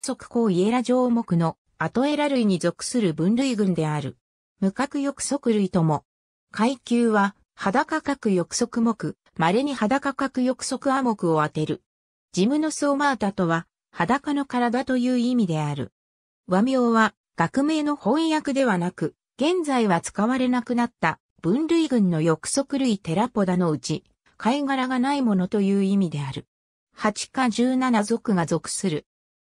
属項イエラ条目のアトエラ類に属する分類群である。無角翼足類とも。階級は、裸角翼足目、稀に裸角翼足亜目を当てる。ジムノスオマータとは、裸の体という意味である。和名は、学名の翻訳ではなく、現在は使われなくなった分類群の翼足類テラポダのうち、貝殻がないものという意味である。8か17族が属する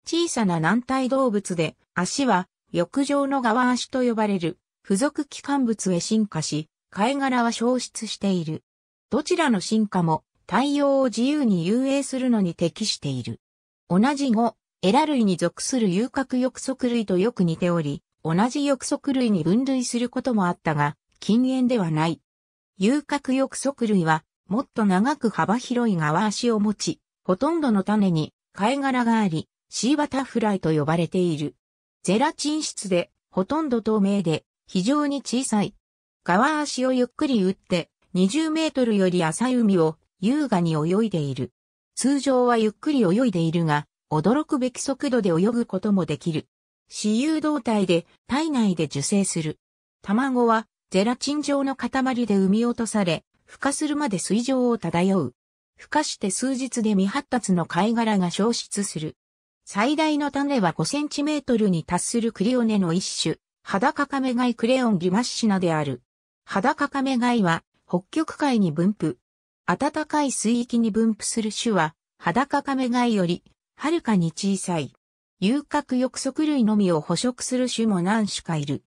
小さな軟体動物で、足は、浴場の側足と呼ばれる、付属機関物へ進化し、貝殻は消失している。どちらの進化も、対応を自由に遊泳するのに適している。同じ後、エラ類に属する遊郭翼足類とよく似ており、同じ翼足類に分類することもあったが、禁煙ではない。遊郭翼足類は、もっと長く幅広い側足を持ち、ほとんどの種に貝殻があり、シーバタフライと呼ばれている。ゼラチン質で、ほとんど透明で、非常に小さい。川足をゆっくり打って、20メートルより浅い海を優雅に泳いでいる。通常はゆっくり泳いでいるが、驚くべき速度で泳ぐこともできる。私有動体で体内で受精する。卵はゼラチン状の塊で産み落とされ、孵化するまで水上を漂う。孵化して数日で未発達の貝殻が消失する。最大の種は5センチメートルに達するクリオネの一種、ハダカカメガイクレオンギマッシナである。ハダカカメガイは北極海に分布。暖かい水域に分布する種は、ハダカカメガイより、はるかに小さい。遊郭翼足類のみを捕食する種も何種かいる。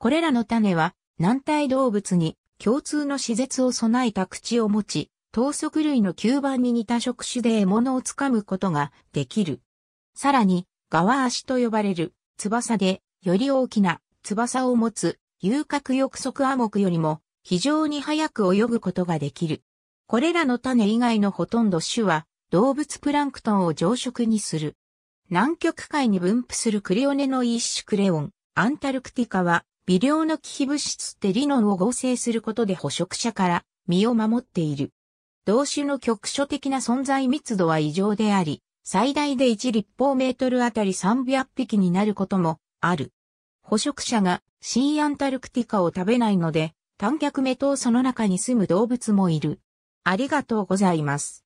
これらの種は、軟体動物に共通の施設を備えた口を持ち、等足類の吸盤に似た触手で獲物をつかむことができる。さらに、側足と呼ばれる翼で、より大きな翼を持つ遊郭翼足アモクよりも非常に早く泳ぐことができる。これらの種以外のほとんど種は動物プランクトンを常食にする。南極海に分布するクレオネの一種クレオン、アンタルクティカは微量の危機物質テリノンを合成することで捕食者から身を守っている。同種の局所的な存在密度は異常であり、最大で1立方メートルあたり300匹になることもある。捕食者がシーアンタルクティカを食べないので、短脚目とその中に住む動物もいる。ありがとうございます。